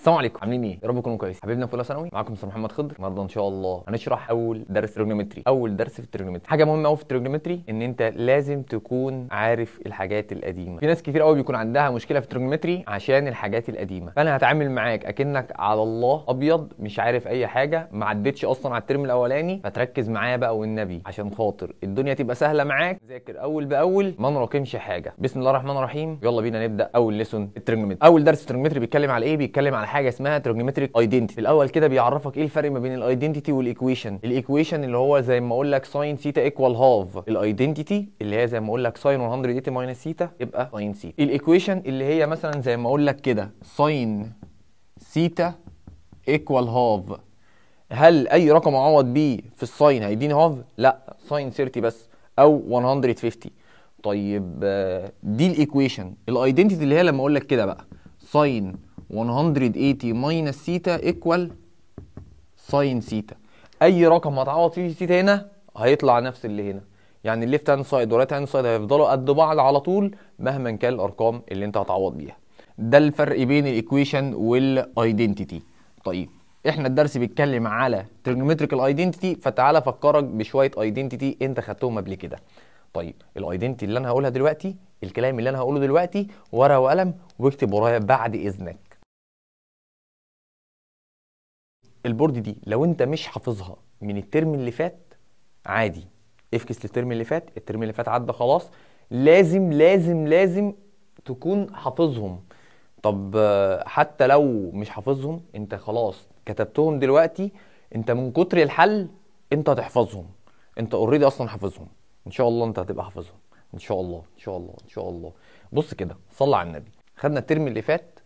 السلام عليكم عاملين ايه؟ يا رب تكونوا كويسين. حبيبنا في اولى ثانوي معاكم استاذ محمد خضر النهارده ان شاء الله هنشرح اول درس تريجونومتري، اول درس في الترجمتري حاجه مهمه قوي في الترجمتري ان انت لازم تكون عارف الحاجات القديمه. في ناس كتير قوي بيكون عندها مشكله في الترجمتري عشان الحاجات القديمه. فانا هتعامل معاك اكنك على الله ابيض مش عارف اي حاجه ما عدتش اصلا على الترم الاولاني فتركز معايا بقى والنبي عشان خاطر الدنيا تبقى سهله معاك ذاكر اول باول ما نراكمش حاجه. بسم الله الرحمن الرحيم يلا بينا نبدا اول ليسون التريجونومتري. اول درس التريجونومتري بيتكلم على ايه؟ بيتكلم على حاجه اسمها ترجمتريك ايدنتي في الاول كده بيعرفك ايه الفرق ما بين الايدنتيتي والايكويشن الايكويشن اللي هو زي ما اقول لك ساين ثيتا ايكوال هاف الايدنتيتي اللي هي زي ما اقول لك ساين 180 ماينس ثيتا يبقى ساين ثيتا الايكويشن اللي هي مثلا زي ما اقول لك كده ساين ثيتا ايكوال هاف هل اي رقم اعوض بيه في الساين هيديني هاف لا ساين 30 بس او 150 طيب آه، دي الايكويشن الايدنتيتي اللي هي لما اقول لك كده بقى ساين 180 ماينس ثيتا ايكوال ساين ثيتا اي رقم هتعوض فيه ثيتا هنا هيطلع نفس اللي هنا يعني الليفت هاند سايد والرايت هاند سايد هيفضلوا قد بعض على طول مهما كان الارقام اللي انت هتعوض بيها ده الفرق بين الايكويشن والايدنتيتي طيب احنا الدرس بيتكلم على ترجمتريكال ايدنتيتي فتعالى افكرك بشويه ايدنتيتي انت خدتهم قبل كده طيب الايدنتيتي اللي انا هقولها دلوقتي الكلام اللي انا هقوله دلوقتي ورقه وقلم واكتب ورايا بعد اذنك البورد دي لو انت مش حافظها من الترم اللي فات عادي افكس للترم اللي فات الترم اللي فات عدى خلاص لازم لازم لازم تكون حافظهم طب حتى لو مش حافظهم انت خلاص كتبتهم دلوقتي انت من كتر الحل انت هتحفظهم انت اوريدي اصلا حافظهم ان شاء الله انت هتبقى حافظهم ان شاء الله ان شاء الله ان شاء الله بص كده صلى على النبي خدنا الترم اللي فات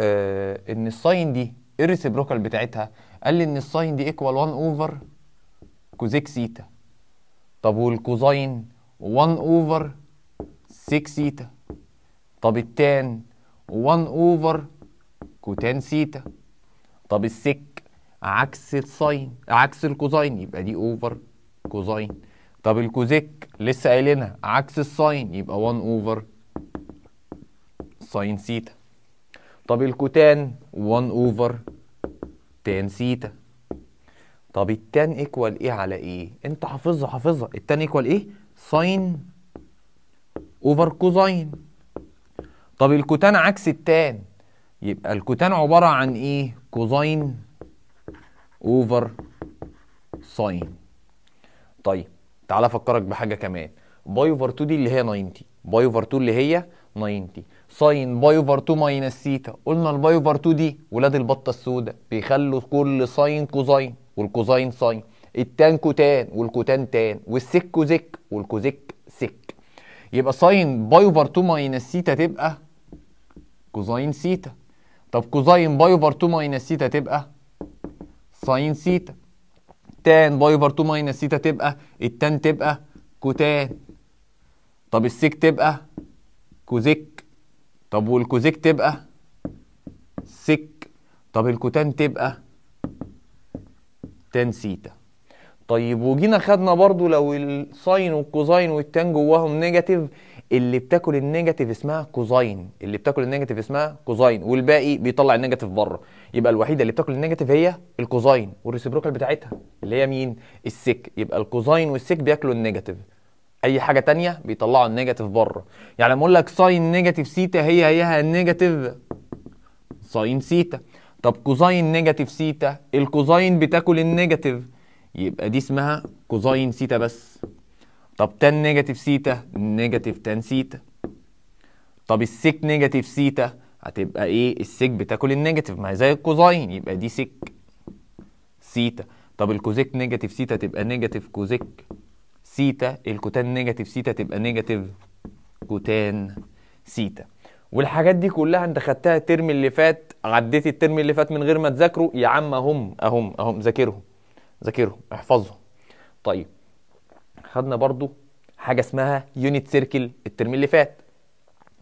آه ان الساين دي الريسبروكال بتاعتها قال لي ان الساين دي ايكوال 1 اوفر كوزيك سيتا طب والكوزين 1 اوفر 6 سيتا طب التان 1 اوفر كوتان سيتا طب السك عكس الساين عكس الكوزين يبقى دي اوفر كوزين. طب الكوزيك لسه قايلينها عكس الساين يبقى 1 اوفر ساين سيتا طب الكوتان 1 اوفر تان سيتا طب التان ايكوال ايه على ايه انت حافظها حافظها التان ايكوال ايه ساين اوفر كوزاين طب الكوتان عكس التان يبقى الكوتان عباره عن ايه كوزاين اوفر ساين طيب تعالى افكرك بحاجه كمان باي اوفر 2 دي اللي هي 90 باي اوفر 2 اللي هي 90 ساين باي اوفر 2 ماينس ثيتا قلنا الباي اوفر 2 دي ولاد البطه السوداء بيخلوا كل ساين كوزاين والكوزاين ساين التان كوتان والكوتان تان والسك كوزك والكوزك سك يبقى ساين باي اوفر 2 ماينس ثيتا تبقى كوزاين ثيتا طب كوزاين باي اوفر 2 ماينس ثيتا تبقى ساين ثيتا تان باي اوفر 2 ماينس ثيتا تبقى التان تبقى كوتان طب السك تبقى كوزك طب والكوزيك تبقى سك طب الكوتان تبقى تان سيتا طيب وجينا خدنا برضو لو الساين والكوزاين والتان جواهم نيجاتيف اللي بتاكل النيجاتيف اسمها كوزاين اللي بتاكل النيجاتيف اسمها كوزاين والباقي بيطلع النيجاتيف بره يبقى الوحيده اللي بتاكل النيجاتيف هي الكوزاين والريسبروكال بتاعتها اللي هي مين السك يبقى الكوزاين والسك بياكلوا النيجاتيف اي حاجه تانية بيطلعوا النيجاتيف بره يعني لما اقول لك ساين نيجاتيف سيتا هي هيها النيجاتيف ساين سيتا طب كوزاين نيجاتيف سيتا الكوزاين بتاكل النيجاتيف يبقى دي اسمها كوزاين سيتا بس طب تان نيجاتيف سيتا نيجاتيف تان سيتا طب السيك نيجاتيف سيتا هتبقى ايه السيك بتاكل النيجاتيف ما هي زي الكوزاين يبقى دي سيك سيتا طب الكوزيك نيجاتيف سيتا تبقى نيجاتيف كوزيك سيتا الكوتان نيجاتيف سيتا تبقى نيجاتيف كوتان سيتا والحاجات دي كلها انت خدتها الترم اللي فات عديت الترم اللي فات من غير ما تذاكره يا عم اهم اهم اهم ذاكرهم ذاكرهم احفظهم طيب خدنا برضو حاجه اسمها يونت سيركل الترم اللي فات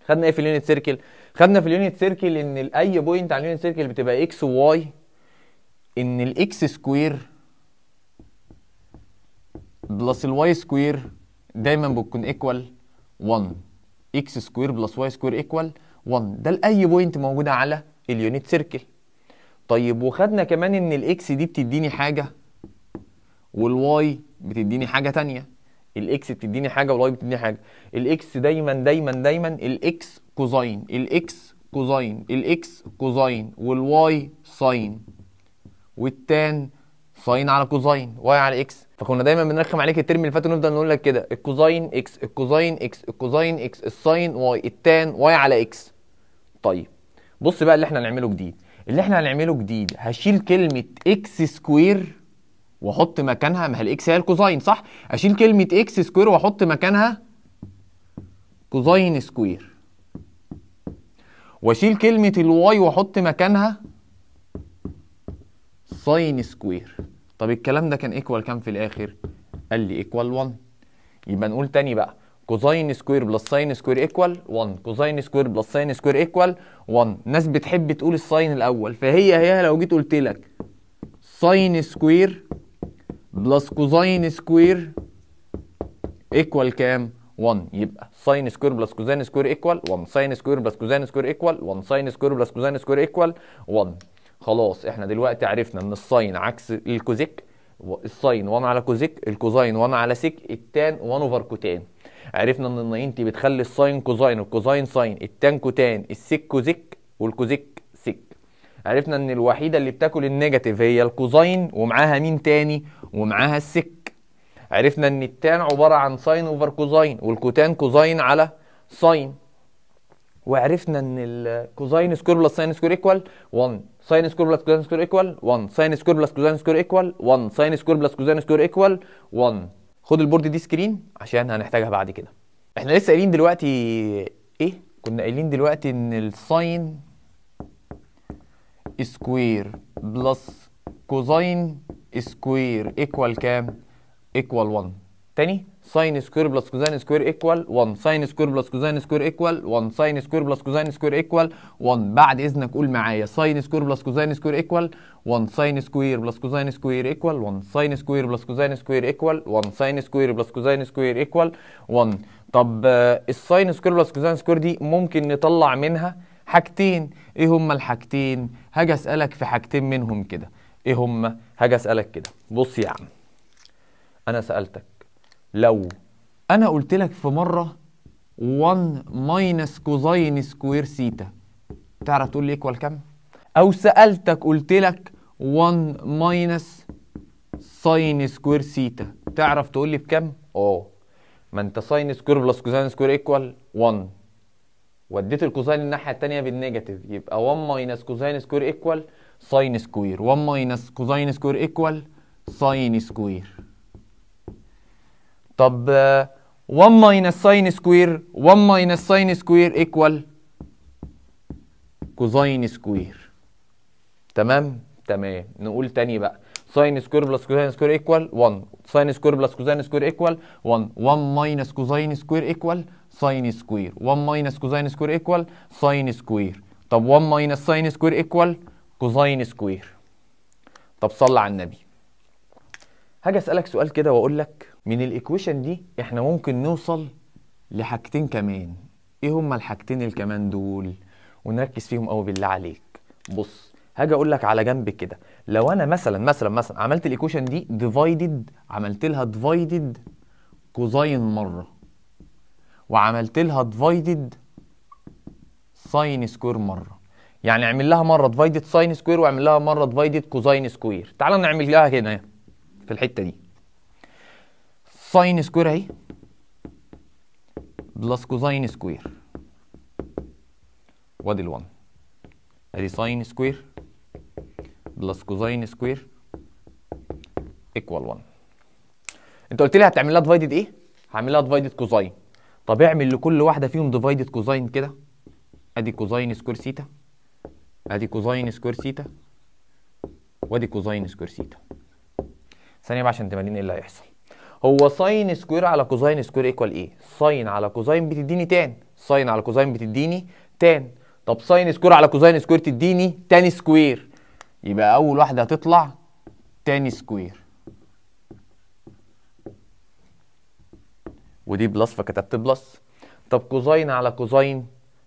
خدنا ايه في اليونت سيركل خدنا في اليونت سيركل ان اي بوينت على اليونت سيركل بتبقى اكس وواي ان الاكس سكوير بلس الواي سكوير دايما بتكون ايكوال 1 اكس سكوير بلس واي سكوير ايكوال 1 ده لاي بوينت موجوده على اليونت سيركل طيب وخدنا كمان ان الاكس دي بتديني حاجه والواي بتديني حاجه تانية الاكس بتديني حاجه والواي بتديني حاجه الاكس دايما دايما دايما الاكس كوزين الاكس كوزين الاكس كوزين والواي ساين والتان ساين على كوزين واي على اكس فكنا دايما بنرخم عليك الترم اللي فات ونفضل نقول لك كده الكوزين اكس الكوزين اكس الكوزين اكس الساين واي التان واي على اكس طيب بص بقى اللي احنا هنعمله جديد اللي احنا هنعمله جديد هشيل كلمه اكس سكوير واحط مكانها ما هي الاكس هي الكوزين صح اشيل كلمه اكس سكوير واحط مكانها كوزين سكوير واشيل كلمه الواي واحط مكانها ساين سكوير طب الكلام ده كان ايكوال كام في الاخر قال لي ايكوال 1 يبقى نقول تاني بقى كوزين سكوير بلس ساين سكوير ايكوال 1 كوزين سكوير بلس ساين سكوير ايكوال 1 ناس بتحب تقول الساين الاول فهي هي لو جيت قلت لك ساين سكوير بلس كوزين سكوير ايكوال كام 1 يبقى ساين سكوير بلس كوزين سكوير ايكوال 1 ساين سكوير بلس كوزين سكوير ايكوال 1 ساين سكوير بلس كوزين سكوير ايكوال 1 خلاص احنا دلوقتي عرفنا ان الساين عكس الكوزيك الساين 1 على كوزيك الكوزاين 1 على سيك التان 1 اوفر كوتان عرفنا ان الناينتي بتخلي الساين كوزاين والكوزاين ساين التان كوتان السيك كوزيك والكوزيك سيك عرفنا ان الوحيده اللي بتاكل النيجاتيف هي الكوزاين ومعاها مين تاني ومعاها السك عرفنا ان التان عباره عن ساين اوفر كوزاين والكوتان كوزاين على ساين وعرفنا ان الكوزاين سكوير بلس ساين سكوير ايكوال 1 ساين سكوير بلس كوزين سكوير ايكوال 1 ساين سكوير بلس كوزين سكوير ايكوال 1 ساين سكوير بلس كوزين سكوير ايكوال 1 خد البورد دي سكرين عشان هنحتاجها بعد كده احنا لسه قايلين دلوقتي ايه كنا قايلين دلوقتي ان الساين سكوير بلس كوزين سكوير ايكوال كام ايكوال 1 تاني ساين سكوير بلس كوزين سكوير ايكوال 1 ساين سكوير بلس كوزين سكوير ايكوال 1 ساين سكوير بلس كوزين سكوير ايكوال 1 بعد اذنك قول معايا ساين سكوير بلس كوزين سكوير ايكوال 1 ساين سكوير بلس كوزين سكوير ايكوال 1 ساين سكوير بلس كوزين سكوير ايكوال 1 ساين سكوير بلس كوزين سكوير ايكوال 1 طب آه، الساين سكوير بلس كوزين سكوير دي ممكن نطلع منها حاجتين ايه هما الحاجتين هاجي اسالك في حاجتين منهم كده ايه هما هاجي اسالك كده بص يا عم انا سالتك لو انا قلت لك في مره 1 ماينس كوزين سكوير سيتا تعرف تقول لي ايكوال كام او سالتك قلت لك 1 ماينس ساين سكوير سيتا تعرف تقول لي بكام اه ما انت ساين سكوير بلس كوزين سكوير ايكوال 1 وديت الكوزين الناحيه الثانيه بالنيجاتيف يبقى 1 ماينس كوزين سكوير ايكوال ساين سكوير 1 ماينس كوزين سكوير ايكوال ساين سكوير طب 1 ماينس ساين سكوير 1 ماينس ساين سكوير ايكوال كوزين سكوير تمام تمام نقول تاني بقى ساين سكوير بلس كوزين سكوير ايكوال 1 ساين سكوير بلس كوزين سكوير ايكوال 1 1 ماينس كوزين سكوير ايكوال ساين سكوير 1 ماينس كوزين سكوير ايكوال ساين سكوير طب 1 ماينس ساين سكوير ايكوال كوزين سكوير طب صل على النبي هاجي اسالك سؤال كده واقول لك من الايكويشن دي احنا ممكن نوصل لحاجتين كمان ايه هما الحاجتين الكمان دول ونركز فيهم قوي بالله عليك بص هاجي اقول لك على جنب كده لو انا مثلا مثلا مثلا عملت الايكويشن دي ديفايدد عملت لها ديفايدد كوزاين مره وعملت لها ديفايدد ساين سكوير مره يعني اعمل لها مره ديفايدد ساين سكوير واعمل لها مره ديفايدد كوزاين سكوير تعال نعمل لها هنا في الحته دي ساين سكوير اهي بلس كوزاين سكوير وادي ال1 ادي ساين سكوير بلس كوزاين سكوير ايكوال 1 انت قلت لي هتعمل لها ديفايدد ايه؟ هعمل لها ديفايدد كوزاين طب اعمل لكل واحده فيهم ديفايدد كوزاين كده ادي كوزاين سكوير سيتا ادي كوزاين سكوير سيتا وادي كوزاين سكوير سيتا ثانيه بقى عشان تبانين ايه اللي هيحصل هو ساين سكوير على كوزين سكوير ايكوال ايه ساين على كوزين بتديني تان ساين على كوزين بتديني تان طب ساين سكوير على كوزين سكوير تديني تان سكوير يبقى اول واحده هتطلع تان سكوير ودي بلس فكتبت بلس طب كوزين على كوزين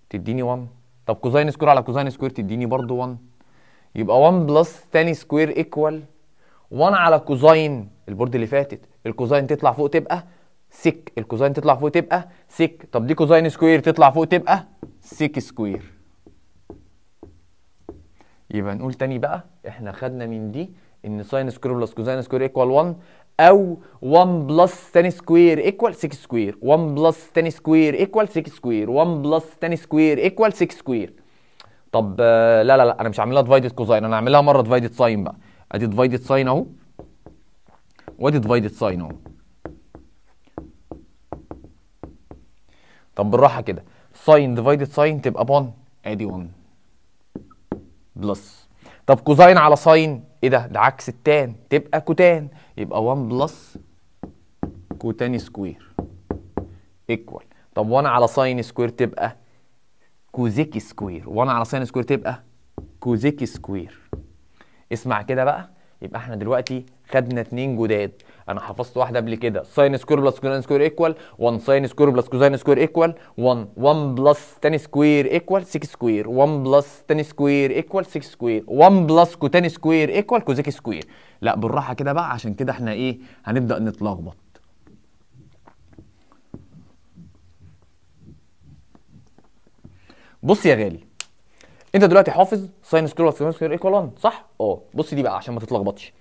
تديني 1 طب كوزين سكوير على كوزين سكوير تديني برضو 1 يبقى 1 بلس تاني سكوير ايكوال 1 على كوزين البورد اللي فاتت الكوزاين تطلع فوق تبقى سك الكوزاين تطلع فوق تبقى سك طب دي كوزاين سكوير تطلع فوق تبقى سك سكوير يبقى نقول تاني بقى احنا خدنا من دي ان ساين سكوير بلس كوزاين سكوير ايكوال 1 او 1 بلس تاني سكوير ايكوال 6 سكوير 1 بلس تاني سكوير ايكوال 6 سكوير 1 بلس تاني سكوير ايكوال 6 سكوير طب آه، لا لا لا انا مش هعملها ديفايدد كوزاين انا هعملها مره ديفايدد ساين بقى ادي ديفايدد ساين اهو وادي ديفايدد ساين اهو طب بالراحه كده ساين ديفايدد ساين تبقى بون ادي 1 بلس طب كوزاين على ساين ايه ده ده عكس التان تبقى كوتان يبقى 1 بلس كوتان سكوير ايكوال طب 1 على ساين سكوير تبقى كوزيك سكوير 1 على ساين سكوير تبقى كوزيك سكوير اسمع كده بقى يبقى احنا دلوقتي خدنا اتنين جداد انا حفظت واحده قبل كده ساين سكوير بلس كوزين سكوير ايكوال 1 ساين سكوير بلس كوزين سكوير ايكوال 1 1 بلس تاني سكوير ايكوال 6 سكوير 1 بلس تاني سكوير ايكوال 6 سكوير 1 بلس كوتان سكوير ايكوال كوزيك سكوير لا بالراحه كده بقى عشان كده احنا ايه هنبدا نتلخبط بص يا غالي انت دلوقتي حافظ ساين سكوير بلس كوزين سكوير ايكوال 1 صح اه بص دي بقى عشان ما تتلخبطش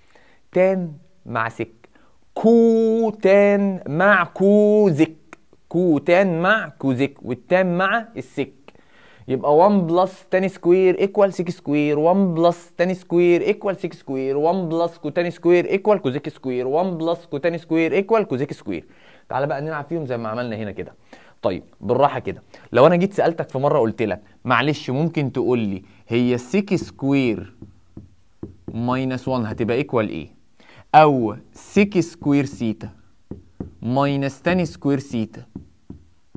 تان مع سك كوتان مع كوزك كوتان مع كوزك والتان مع السك يبقى 1 بلس تاني سكوير ايكوال 6 سكوير 1 بلس تاني سكوير ايكوال 6 سكوير 1 بلس كوتاني سكوير ايكوال كوزيك سكوير 1 بلس كوتاني سكوير ايكوال كوزيك سكوير تعالى بقى نلعب فيهم زي ما عملنا هنا كده طيب بالراحه كده لو انا جيت سالتك في مره قلت لك معلش ممكن تقول لي هي 6 سكوير ماينس 1 هتبقى ايكوال ايه أو سيك سكوير سيتا ماينس تاني سكوير سيتا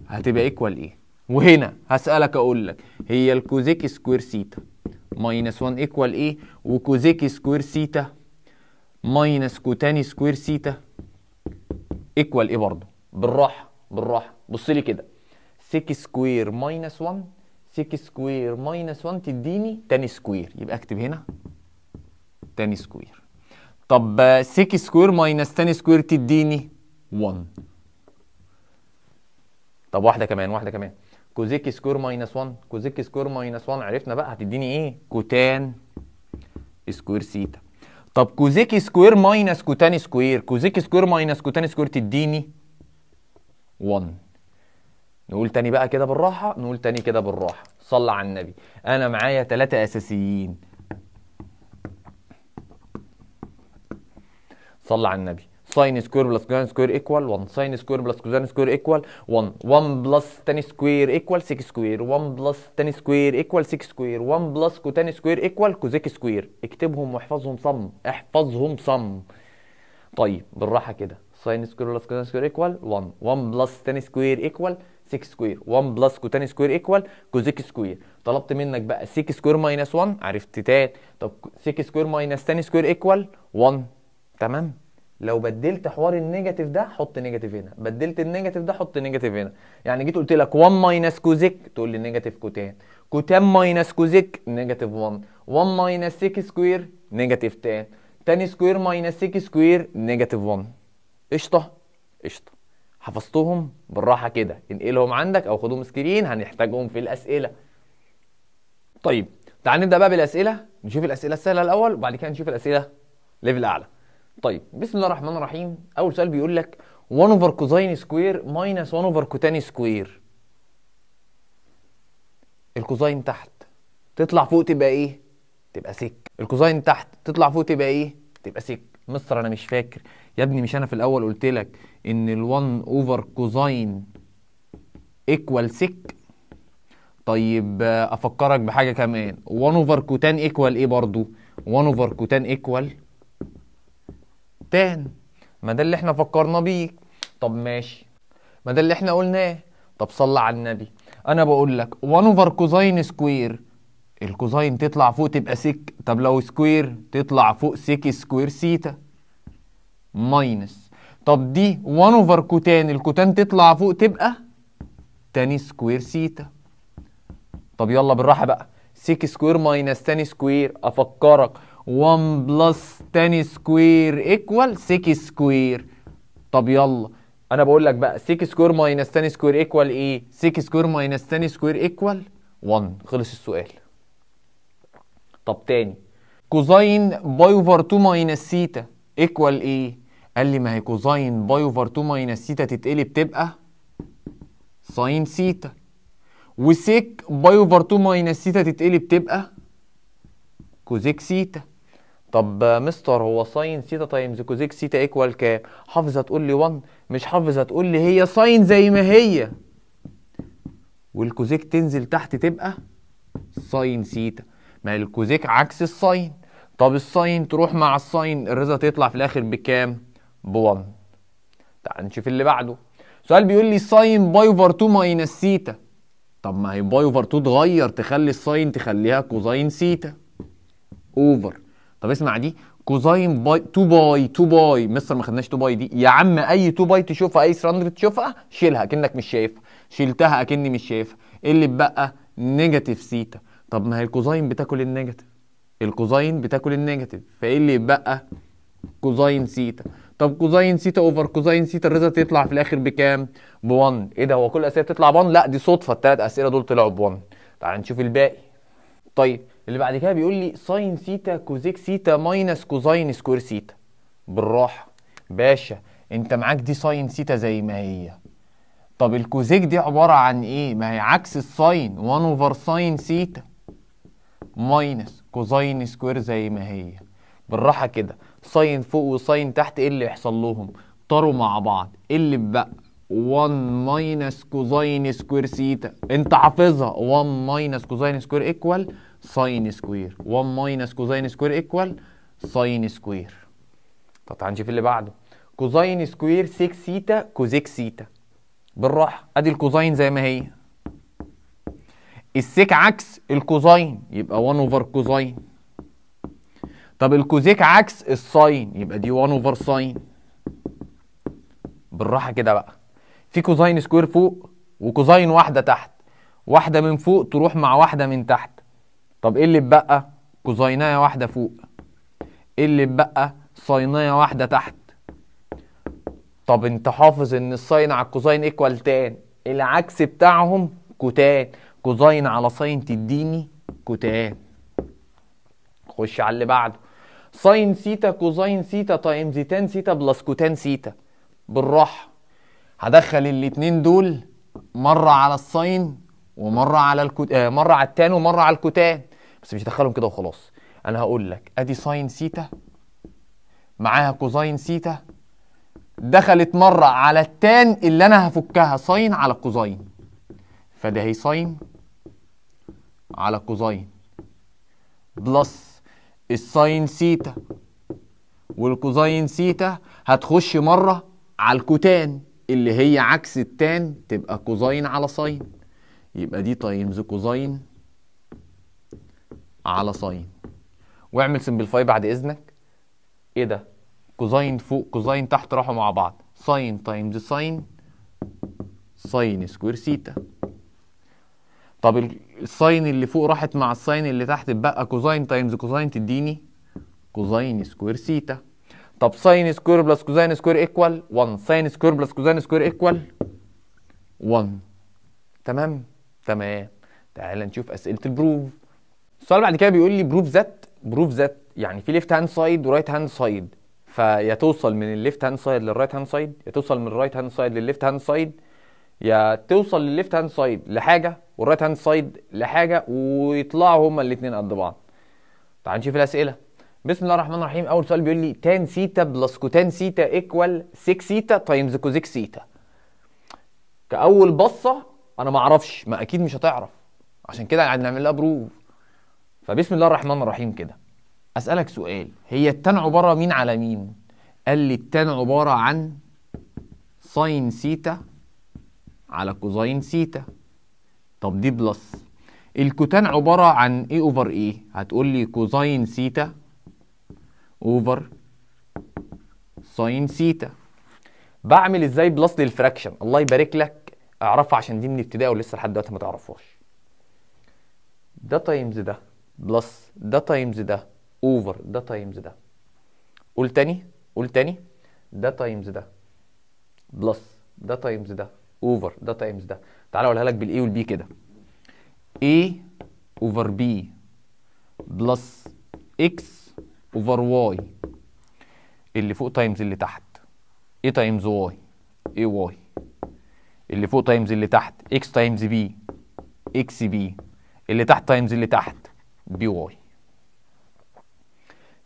هتبقى ايكوال ايه وهنا هسألك اقول لك هي الكوزيك سكوير سيتا ماينس 1 ايكوال ايه وكوزيك سكوير سيتا ماينس كوتاني سكوير سيتا ايكوال ايه برضه بالراحه بالراحه بص لي كده سيك سكوير ماينس 1 سيك سكوير ماينس 1 تديني تاني سكوير يبقى اكتب هنا تاني سكوير طب 6 سكوير ماينس 10 سكوير تديني 1 طب واحده كمان واحده كمان كوزيك سكوير ماينس 1 كوزيك سكوير ماينس 1 عرفنا بقى هتديني ايه كوتان سكوير سيتا طب كوزيك سكوير ماينس كوتان سكوير كوزيك سكوير ماينس كوتان سكوير تديني 1 نقول تاني بقى كده بالراحه نقول تاني كده بالراحه صلى على النبي انا معايا ثلاثه اساسيين صلى على النبي ساين سكوير بلس كوزين سكوير ايكوال 1 ساين سكوير بلس كوزين سكوير ايكوال 1 1 بلس تاني سكوير ايكوال 6 سكوير 1 بلس تاني سكوير ايكوال 6 سكوير 1 بلس كوتاني سكوير ايكوال كوزيك سكوير اكتبهم واحفظهم صم احفظهم صم طيب بالراحه كده ساين سكوير بلس كوزين سكوير ايكوال 1 1 بلس تاني سكوير ايكوال 6 سكوير 1 بلس كوتاني سكوير ايكوال كوزيك سكوير طلبت منك بقى 6 سكوير ماينس 1 عرفت تاني طب 6 سكوير ماينس تاني سكوير ايكوال 1 تمام لو بدلت حوار النيجاتيف ده حط نيجاتيف هنا بدلت النيجاتيف ده حط نيجاتيف هنا يعني جيت قلت لك 1 ماينس كوزيك تقول لي نيجاتيف كوتان كوتان ماينس كوزيك نيجاتيف 1 1 ماينس 6 سكوير نيجاتيف تان تاني سكوير ماينس 6 سكوير نيجاتيف 1 قشطه قشطه حفظتهم بالراحه كده انقلهم عندك او خدهم سكرين هنحتاجهم في الاسئله طيب تعال نبدا بقى بالاسئله نشوف الاسئله السهله الاول وبعد كده نشوف الاسئله ليفل اعلى طيب بسم الله الرحمن الرحيم اول سؤال بيقول لك 1 اوفر كوزين سكوير ماينس 1 اوفر كوتان سكوير الكوزين تحت تطلع فوق تبقى ايه تبقى سك الكوزين تحت تطلع فوق تبقى ايه تبقى سك مستر انا مش فاكر يا ابني مش انا في الاول قلت لك ان ال1 اوفر كوزين ايكوال سك طيب آه، افكرك بحاجه كمان 1 اوفر كوتان ايكوال ايه برضو 1 اوفر كوتان ايكوال متهم ما ده اللي احنا فكرنا بيه طب ماشي ما ده اللي احنا قلناه طب صلى على النبي انا بقول لك 1 اوفر كوزاين سكوير الكوزاين تطلع فوق تبقى سك طب لو سكوير تطلع فوق سيك سكوير سيتا ماينس طب دي 1 اوفر كوتان الكوتان تطلع فوق تبقى تاني سكوير سيتا طب يلا بالراحه بقى سيك سكوير ماينس تاني سكوير افكرك 1 بلس تاني سكوير ايكوال سيك سكوير طب يلا انا بقول لك بقى سيك سكوير ماينس تاني سكوير ايكوال ايه سيك سكوير ماينس تاني سكوير ايكوال 1 خلص السؤال طب تاني كوزين باي اوفر 2 ماينس سيتا ايكوال ايه قال لي ما هي كوزين باي اوفر 2 ماينس سيتا تتقلب تبقى ساين سيتا وسيك باي اوفر 2 ماينس سيتا تتقلب تبقى كوزيك سيتا طب مستر هو ساين سيتا تايمز كوزيك سيتا ايكوال كام حافظه تقول لي 1 مش حافظه تقول لي هي ساين زي ما هي والكوزيك تنزل تحت تبقى ساين سيتا ما الكوزيك عكس الساين طب الساين تروح مع الساين الرضا تطلع في الاخر بكام ب 1 تعال نشوف اللي بعده سؤال بيقول لي ساين باي اوفر 2 ماينس سيتا طب ما هي باي اوفر 2 تغير تخلي الساين تخليها كوزين سيتا اوفر طب اسمع دي كوزاين باي 2 باي 2 باي مستر ما خدناش 2 باي دي يا عم اي 2 باي تشوفها اي 300 تشوفها شيلها اكنك مش شايفها شلتها اكني مش شايفها ايه اللي بقى نيجاتيف سيتا طب ما هي الكوزاين بتاكل النيجاتيف الكوزاين بتاكل النيجاتيف فايه اللي يتبقى كوزاين سيتا طب كوزاين سيتا اوفر كوزاين سيتا الريزلت يطلع في الاخر بكام ب 1 ايه ده هو كل الاسئله بتطلع ب 1 لا دي صدفه الثلاث اسئله دول طلعوا ب 1 تعال نشوف الباقي طيب اللي بعد كده بيقول لي ساين سيتا كوزيك سيتا ماينس كوزاين سكوير سيتا بالراحه باشا انت معاك دي ساين سيتا زي ما هي طب الكوزيك دي عباره عن ايه ما هي عكس الساين 1 اوفر ساين سيتا ماينس كوزاين سكوير زي ما هي بالراحه كده ساين فوق وساين تحت ايه اللي يحصل لهم طاروا مع بعض ايه اللي بقى 1 ماينس كوزاين سكوير سيتا انت حافظها 1 ماينس كوزاين سكوير ايكوال ساين سكوير 1 ماينس كوزين سكوير ايكوال ساين سكوير طب تعال نشوف اللي بعده كوزين سكوير 6 سيتا كوزيك سيتا بالراحه ادي الكوزين زي ما هي السيك عكس الكوزين يبقى 1 اوفر كوزين طب الكوزيك عكس الساين يبقى دي 1 اوفر ساين بالراحه كده بقى في كوزين سكوير فوق وكوزين واحده تحت واحده من فوق تروح مع واحده من تحت طب ايه اللي اتبقى كوزينايه واحده فوق ايه اللي اتبقى صيناية واحده تحت طب انت حافظ ان الساين على الكوزين ايكوال تان العكس بتاعهم كوتان كوزين على ساين تديني كوتان خش على اللي بعده ساين سيتا كوزين سيتا تايمز طيب تان سيتا بلس كوتان سيتا بالراحه هدخل الاتنين دول مره على الساين ومره على الكوت... آه، مره على التان ومره على الكوتان بس مش هدخلهم كده وخلاص انا هقول لك ادي ساين سيتا معاها كوزاين سيتا دخلت مرة على التان اللي انا هفكها ساين على كوزاين فده هي ساين على كوزاين بلس الساين سيتا والكوزاين سيتا هتخش مرة على الكوتان اللي هي عكس التان تبقى كوزاين على ساين يبقى دي تايمز كوزاين على صاين واعمل سمبليفاي بعد اذنك ايه ده كوزاين فوق كوزاين تحت راحوا مع بعض ساين تايمز ساين ساين سكوير سيتا طب الساين اللي فوق راحت مع الساين اللي تحت اتبقى كوزاين تايمز كوزاين تديني كوزاين سكوير سيتا طب ساين سكوير بلس كوزاين سكوير ايكوال 1 ساين سكوير بلس كوزاين سكوير ايكوال 1 تمام تمام تعال نشوف اسئله البروف السؤال بعد كده بيقول لي بروف ذات بروف ذات يعني في ليفت هاند سايد ورايت هاند سايد فيا توصل من الليفت هاند سايد للرايت هاند سايد يا توصل من الرايت هاند سايد للليفت هاند سايد يا توصل للليفت هاند سايد لحاجه والرايت هاند سايد لحاجه ويطلعوا هما الاثنين قد بعض تعال نشوف الاسئله بسم الله الرحمن الرحيم اول سؤال بيقول لي تان سيتا بلس كوتان سيتا ايكوال 6 سيتا تايمز كوزيك سيتا كاول بصه انا ما اعرفش ما اكيد مش هتعرف عشان كده قاعد نعمل لها بروف فبسم الله الرحمن الرحيم كده اسالك سؤال هي التان عباره مين على مين قال لي التان عباره عن ساين سيتا على كوزاين سيتا طب دي بلس الكوتان عباره عن ايه اوفر ايه هتقول لي كوزاين سيتا اوفر ساين سيتا بعمل ازاي بلس للفراكشن الله يبارك لك اعرفها عشان دي من ابتدائي ولسه لحد دلوقتي ما تعرفهاش ده تايمز ده بلس ده تايمز ده اوفر ده تايمز ده قول تاني قول تاني ده تايمز ده بلس ده تايمز ده اوفر ده تايمز ده تعالى اقولها لك بالاي والبي كده اي اوفر بي بلس اكس اوفر واي اللي فوق تايمز اللي تحت اي تايمز واي اي واي اللي فوق تايمز اللي تحت اكس تايمز بي اكس بي اللي تحت تايمز اللي تحت بي واي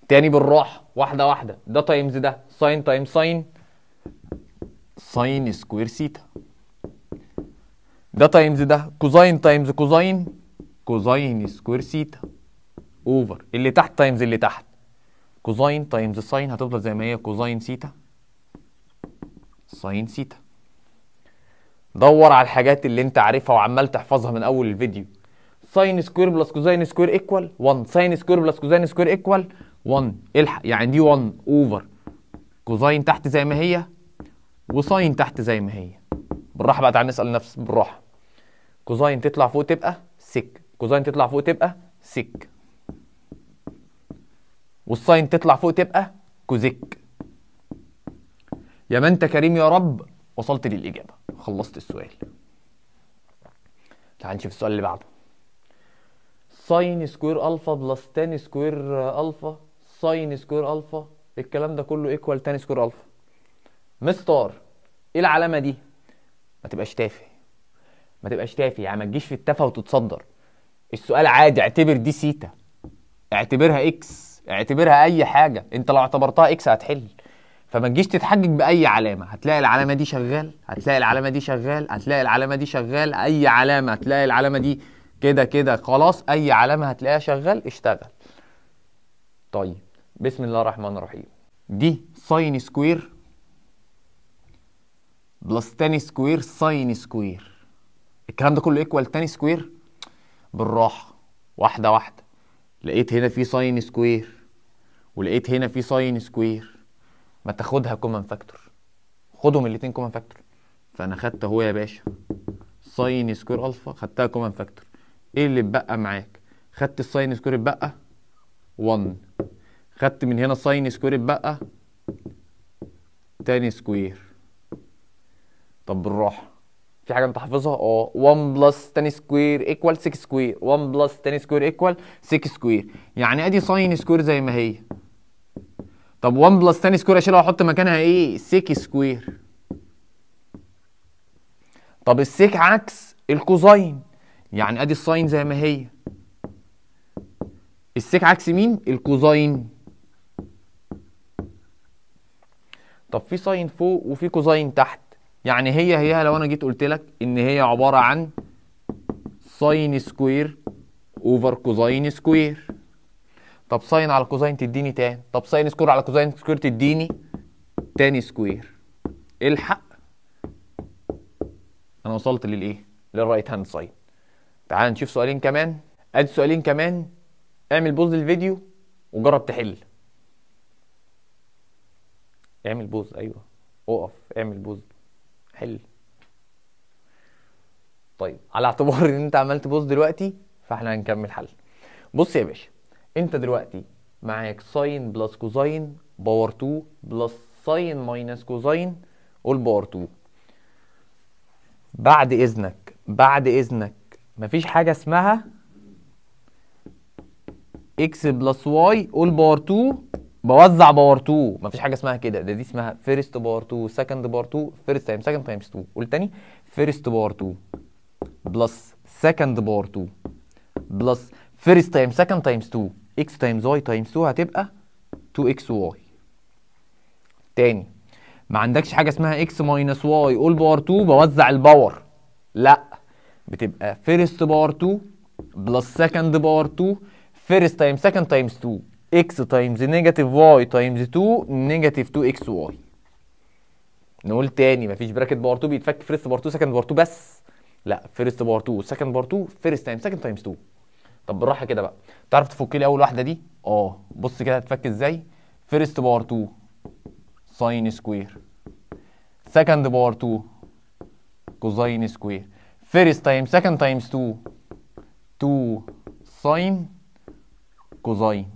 تاني بالراحه واحده واحده ده تايمز ده ساين تايم ساين ساين سكوير سيتا ده تايمز ده كوزاين تايمز كوزاين كوزاين سكوير سيتا اوفر اللي تحت تايمز اللي تحت كوزاين تايمز ساين هتفضل زي ما هي كوزاين سيتا ساين سيتا دور على الحاجات اللي انت عارفها وعمال تحفظها من اول الفيديو ساين سكوير بلس كوزين سكوير ايكوال 1 ساين سكوير بلس كوزين سكوير ايكوال 1 الحق يعني دي 1 اوفر كوزين تحت زي ما هي وساين تحت زي ما هي بالراحه بقى تعالى نسال نفس بالراحه كوزين تطلع فوق تبقى سك كوزين تطلع فوق تبقى سك والساين تطلع فوق تبقى كوزيك يا ما انت كريم يا رب وصلت للاجابه خلصت السؤال تعال نشوف السؤال اللي بعده ساين سكوير الفا بلس تاني سكوير الفا ساين سكوير الفا الكلام ده كله ايكوال تاني سكوير الفا مستار ايه العلامه دي ما تبقاش تافه ما تبقاش تافه يعني ما تجيش في التافه وتتصدر السؤال عادي اعتبر دي سيتا اعتبرها اكس اعتبرها اي حاجه انت لو اعتبرتها اكس هتحل فما تجيش تتحجج باي علامه هتلاقي العلامه دي شغال هتلاقي العلامه دي شغال هتلاقي العلامه دي شغال اي علامه هتلاقي العلامه دي كده كده خلاص اي علامه هتلاقيها شغال اشتغل طيب بسم الله الرحمن الرحيم دي ساين سكوير بلس تاني سكوير ساين سكوير الكلام ده كله ايكوال تاني سكوير بالراحه واحده واحده لقيت هنا في ساين سكوير ولقيت هنا في ساين سكوير ما تاخدها كومن فاكتور خدهم الاتنين كومن فاكتور فانا خدت اهو يا باشا ساين سكوير الفا خدتها كومن فاكتور ايه اللي اتبقى معاك خدت الساين سكوير اتبقى 1 خدت من هنا ساين سكوير اتبقى تاني سكوير طب بالراحه في حاجه انت حافظها اه 1 بلس تاني سكوير ايكوال 6 سكوير 1 بلس تاني سكوير ايكوال 6 سكوير يعني ادي ساين سكوير زي ما هي طب 1 بلس تاني سكوير اشيلها واحط مكانها ايه 6 سكوير طب السيك عكس الكوزين يعني ادي الساين زي ما هي السيك عكس مين الكوزاين طب في ساين فوق وفي كوزاين تحت يعني هي هيها لو انا جيت قلت لك ان هي عباره عن ساين سكوير اوفر كوزاين سكوير طب ساين على كوزاين تديني تان طب ساين سكوير على كوزاين سكوير تديني تاني سكوير الحق انا وصلت للايه للرايت هاند سايد تعال نشوف سؤالين كمان ادي سؤالين كمان اعمل بوز للفيديو وجرب تحل اعمل بوز ايوه اقف اعمل بوز حل طيب على اعتبار ان انت عملت بوز دلوقتي فاحنا هنكمل حل بص يا باشا انت دلوقتي معاك ساين بلس كوزاين باور 2 بلس ساين ماينس كوزاين باور 2 بعد اذنك بعد اذنك مفيش حاجه اسمها اكس بلس واي اول باور 2 بوزع باور 2 مفيش حاجه اسمها كده ده دي اسمها فيرست باور 2 سكند باور 2 فيرست تايم سكند تايمز 2 قول تاني فيرست باور 2 بلس سكند باور 2 بلس فيرست تايم سكند تايمز 2 اكس تايمز واي تايمز 2 هتبقى 2 اكس واي تاني ما عندكش حاجه اسمها اكس ماينس واي اول باور 2 بوزع الباور لا بتبقى فيرست باور 2 بلس سكند باور 2 فيرست تايم سكند تايمز 2 اكس تايمز نيجاتيف واي تايمز 2 نيجاتيف 2 اكس واي نقول تاني مفيش براكت باور 2 بيتفك فيرست باور 2 سكند باور 2 بس لا فيرست باور 2 سكند باور 2 فيرست تايم سكند تايمز 2 طب بالراحه كده بقى تعرف تفك لي اول واحده دي اه بص كده هتفك ازاي فيرست باور 2 ساين سكوير سكند باور 2 كوزين سكوير First time, second times 2 2 ساين كوزاين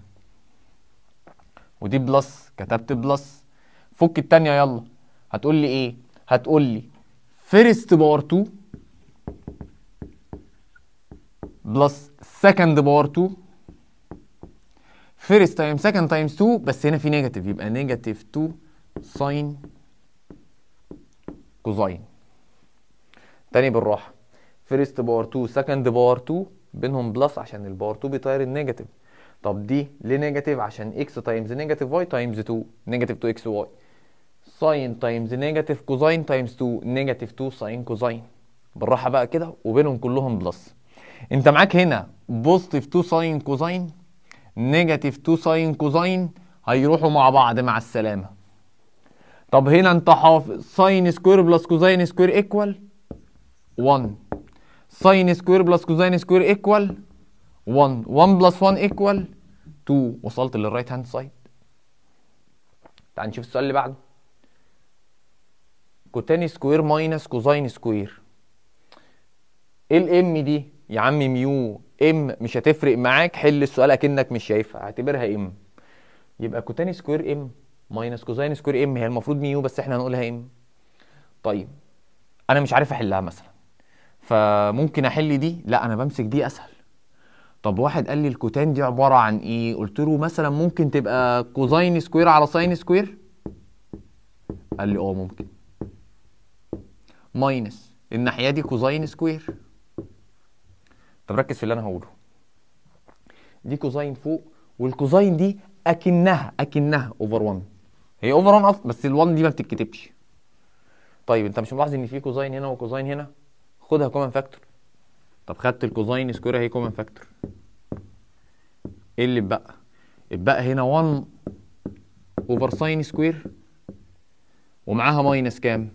ودي بلس كتبت بلس فك التانية يلا هتقول لي ايه هتقول لي فيرست باور 2 بلس سكند باور 2 فيرست تايم سكند تايمز 2 بس هنا في نيجاتيف يبقى نيجاتيف 2 ساين كوزاين تاني بالراحه فيرست باور 2 سكند باور 2 بينهم بلس عشان الباور 2 بيطير النيجاتيف طب دي ليه نيجاتيف عشان اكس تايمز نيجاتيف واي تايمز 2 نيجاتيف 2 اكس واي ساين تايمز نيجاتيف كوزاين تايمز 2 نيجاتيف 2 ساين كوزاين بالراحه بقى كده وبينهم كلهم بلس انت معاك هنا بوزيتيف 2 ساين كوزاين نيجاتيف 2 ساين كوزاين هيروحوا مع بعض مع السلامه طب هنا انت حافظ ساين سكوير بلس كوزاين سكوير ايكوال 1 ساين سكوير بلس كوزين سكوير ايكوال 1 1 بلس 1 ايكوال 2 وصلت للرايت هاند سايد تعال نشوف السؤال اللي بعده كوتين سكوير ماينس كوزين سكوير ايه الام دي يا عم ميو ام مش هتفرق معاك حل السؤال اكنك مش شايفها اعتبرها ام يبقى كوتين سكوير ام ماينس كوزين سكوير ام هي المفروض ميو بس احنا هنقولها ام طيب انا مش عارف احلها مثلا فممكن احل دي لا انا بمسك دي اسهل طب واحد قال لي الكوتان دي عباره عن ايه قلت له مثلا ممكن تبقى كوزين سكوير على ساين سكوير قال لي اه ممكن ماينس الناحيه دي كوزين سكوير طب ركز في اللي انا هقوله دي كوزين فوق والكوزين دي اكنها اكنها اوفر 1 هي اوفر 1 اصلا بس ال1 دي ما بتتكتبش طيب انت مش ملاحظ ان في كوزين هنا وكوزين هنا خدها كومن فاكتور طب خدت الكوزين سكوير اهي كومن فاكتور ايه اللي اتبقى؟ اتبقى هنا 1 اوفر ساين سكوير ومعاها ماينس كام؟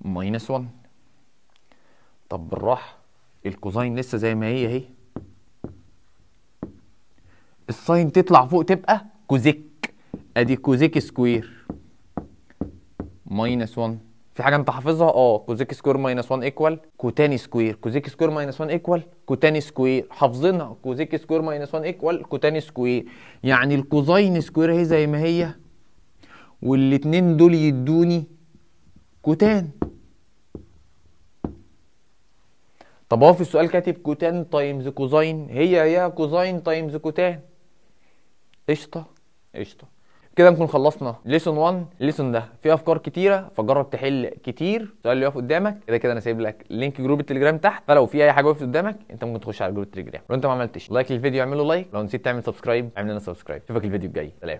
ماينس 1 طب بالراحه الكوزين لسه زي ما هي اهي الساين تطلع فوق تبقى كوزيك ادي كوزيك سكوير ماينس 1 في حاجه انت حافظها اه كوزيك سكوير ماينس 1 ايكوال كوتاني سكوير كوزيك سكوير ماينس 1 ايكوال كوتاني سكوير حافظينها كوزيك سكوير ماينس 1 ايكوال كوتاني سكوير يعني الكوزاين سكوير اهي زي ما هي والاتنين دول يدوني كوتان طب هو في السؤال كاتب كوتان تايمز كوزاين هي هي كوزاين تايمز كوتان قشطه قشطه كده نكون خلصنا ليسون 1 ليسون ده في افكار كتيره فجرب تحل كتير السؤال اللي واقف قدامك كده كده انا سايب لك لينك جروب التليجرام تحت فلو في اي حاجه واقفه قدامك انت ممكن تخش على جروب التليجرام لو انت ما عملتش لايك للفيديو اعمله لايك لو نسيت تعمل سبسكرايب اعمل لنا سبسكرايب اشوفك الفيديو الجاي سلام